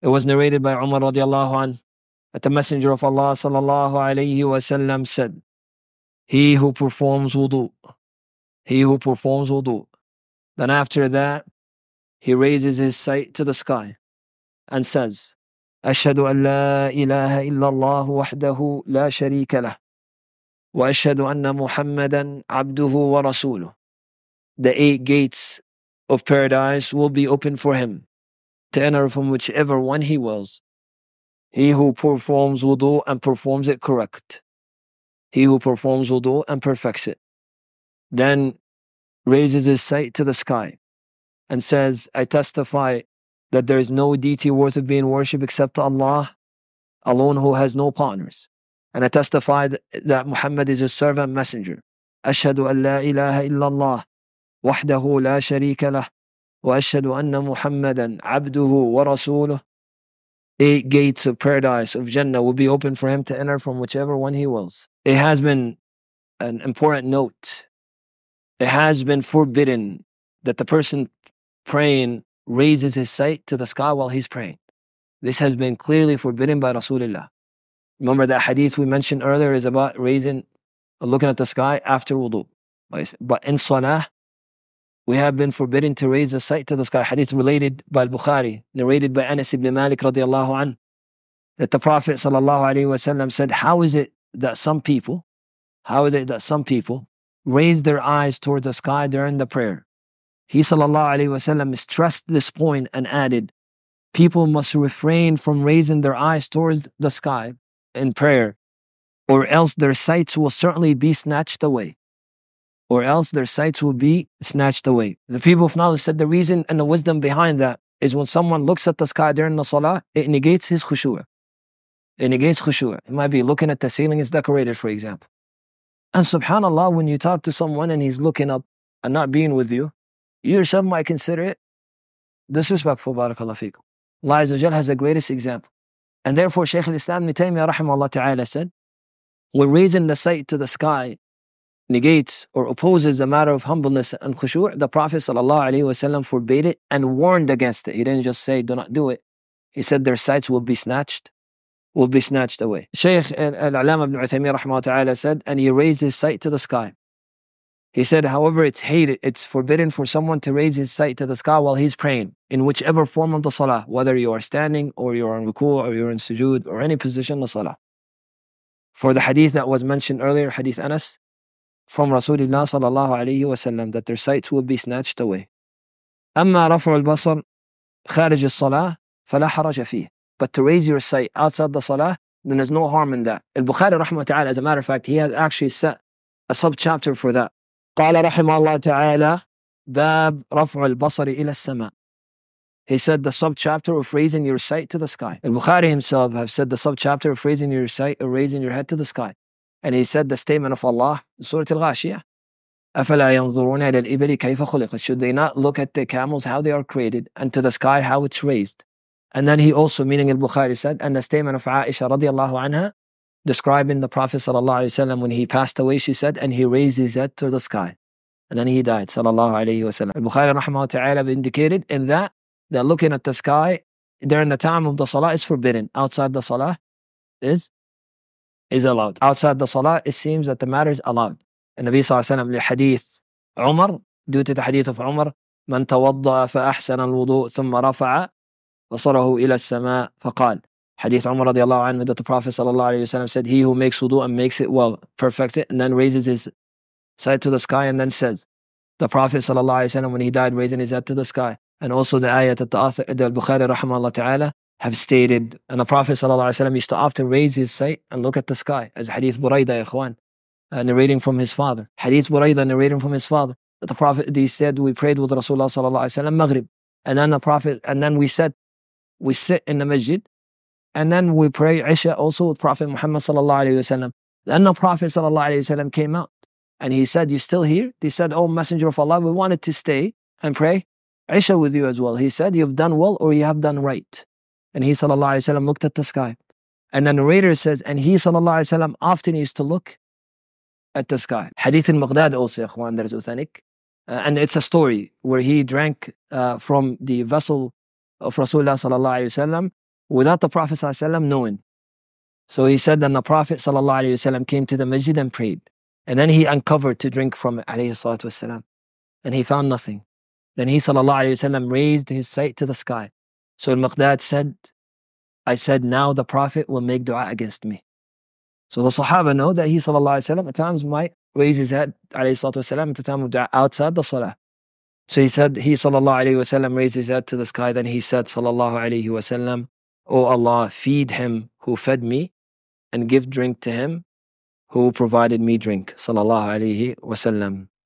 It was narrated by Umar radiallahu an that the Messenger of Allah sallallahu alayhi wasallam said, He who performs wudu, he who performs wudu. Then after that, he raises his sight to the sky and says, أشهد أن لا إله إلا الله وحده لا شريك له وأشهد أن محمدا عبده ورسوله The eight gates of paradise will be open for him tenor from whichever one he wills. He who performs wudu and performs it correct. He who performs wudu and perfects it. Then raises his sight to the sky and says, I testify that there is no deity worth of being worshipped except Allah alone who has no partners. And I testify that Muhammad is his servant messenger. أشهد أن لا إله إلا الله وحده لا شريك له وأشهد أن محمدا عبده ورسوله eight gates of paradise of Jannah will be open for him to enter from whichever one he wills. It has been an important note. It has been forbidden that the person praying raises his sight to the sky while he's praying. This has been clearly forbidden by Rasulullah. Remember that hadith we mentioned earlier is about raising, looking at the sky after wudu. But in salah, we have been forbidden to raise a sight to the sky. Hadith related by Bukhari, narrated by Anas ibn Malik radiallahu an, that the Prophet sallallahu alaihi wasallam said, How is it that some people, how is it that some people raise their eyes towards the sky during the prayer? He sallallahu alaihi wasallam stressed this point and added, People must refrain from raising their eyes towards the sky in prayer, or else their sights will certainly be snatched away or else their sights will be snatched away. The people of knowledge said the reason and the wisdom behind that is when someone looks at the sky during the salah, it negates his khushu'ah. It negates khushu'ah. It might be looking at the ceiling it's decorated, for example. And subhanAllah, when you talk to someone and he's looking up and not being with you, you yourself might consider it disrespectful, barakallah fikum. Allah Azza has the greatest example. And therefore, Shaykh al-Islam Taymiyyah rahimahullah ta'ala said, we're raising the sight to the sky negates or opposes the matter of humbleness and khushu', the Prophet ﷺ forbade it and warned against it. He didn't just say, do not do it. He said their sights will be snatched, will be snatched away. Shaykh Al-Alam ibn Uthaymeen said, and he raised his sight to the sky. He said, however, it's hated, it's forbidden for someone to raise his sight to the sky while he's praying, in whichever form of the salah, whether you are standing or you're on ruku' or you're in sujood or any position of salah. For the hadith that was mentioned earlier, hadith Anas, from Rasulullah sallallahu alayhi wasallam that their sights will be snatched away. أما رفع البصر خارج الصلاة فلا حرج فيه. But to raise your sight outside the salah, then there's no harm in that. Al-Bukhari رحمه تعالى, as a matter of fact, he has actually set a sub-chapter for that. قال رحمه الله تعالى باب رفع البصر إلى السماء. He said the sub-chapter of raising your sight to the sky. Al-Bukhari himself have said the sub-chapter of raising your sight or raising your head to the sky. And he said the statement of Allah, Surah Al Ghashiyah, أَفَلَا يَنْظُرُونَ إِلَى الْإِبِلِ كَيْفَ خُلِقَتْ Should they not look at the camels, how they are created, and to the sky, how it's raised? And then he also, meaning Al-Bukhari, said, and the statement of Aisha radiallahu anha, describing the Prophet sallallahu alayhi wasallam when he passed away, she said, and he raised his head to the sky. And then he died, sallallahu alayhi wasallam. Al-Bukhari rahmahu ta'ala indicated in that, that looking at the sky during the time of the salah is forbidden. Outside the salah is is allowed. Outside the salah, it seems that the matter is allowed. And Nabi Sallallahu Alaihi Wasallam hadith Umar, due to the hadith of Umar, من توضأ فأحسن الوضوء ثم رفع بصره إلى السماء فقال Hadith Umar radiallahu anhu that the Prophet sallallahu alayhi wasallam said, He who makes wudu and makes it well, perfect it, and then raises his side to the sky and then says, The Prophet صلى الله عليه وسلم when he died raising his head to the sky. And also the ayat that the author, the Bukhari الله تعالى have stated, and the Prophet ﷺ used to often raise his sight and look at the sky, as Hadith Buraida, Ikhwan, uh, narrating from his father. Hadith Buraida narrating from his father. That the Prophet, he said, we prayed with Rasulullah ﷺ, Maghrib. And then the Prophet, and then we said, we sit in the masjid, and then we pray Isha also with Prophet Muhammad ﷺ. Then the Prophet ﷺ came out, and he said, you still here? They said, oh, Messenger of Allah, we wanted to stay and pray Isha with you as well. He said, you've done well or you have done right and he sallallahu looked at the sky. And the narrator says, and he sallallahu often used to look at the sky. Hadith in Baghdad also, ikhwan, that is authentic. Uh, and it's a story where he drank uh, from the vessel of Rasulullah sallallahu without the Prophet sallallahu knowing. So he said, that the Prophet sallallahu came to the masjid and prayed. And then he uncovered to drink from it, alayhi salatu And he found nothing. Then he sallallahu raised his sight to the sky. So Al-Miqdad said, I said, now the Prophet will make dua against me. So the Sahaba know that he وسلم, at times might raise his head Alayhi at the time of dua outside the salah. So he said, he وسلم, raised his head to the sky, then he said, Sallallahu Alaihi Wasallam, O Allah, feed him who fed me and give drink to him who provided me drink. Sallallahu Alaihi Wasallam.